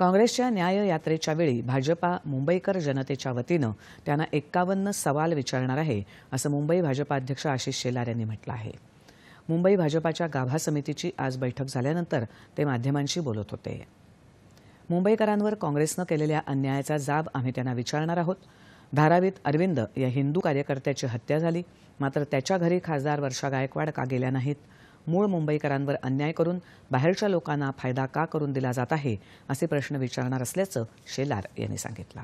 काँग्रेसच्या न्याय यात्रेच्या वेळी भाजपा मुंबईकर जनतेच्या वतीनं त्यांना एक्कावन्न सवाल विचारणार आहे असं मुंबई भाजपा अध्यक्ष आशिष शेलार यांनी म्हटलं आहे मुंबई भाजपाच्या गाभा समितीची आज बैठक झाल्यानंतर ते माध्यमांशी बोलत होते मुंबईकरांवर काँग्रेसनं केलेल्या अन्यायाचा जाब आम्ही त्यांना विचारणार आहोत धारावीत अरविंद या हिंदू कार्यकर्त्याची हत्या झाली मात्र त्याच्या घरी खासदार वर्षा गायकवाड का गेल्या नाहीत मूळ मुंबईकरांवर अन्याय करून बाहेरच्या लोकांना फायदा का करून दिला जात आहे असे प्रश्न विचारणार असल्याचं शेलार यांनी सांगितलं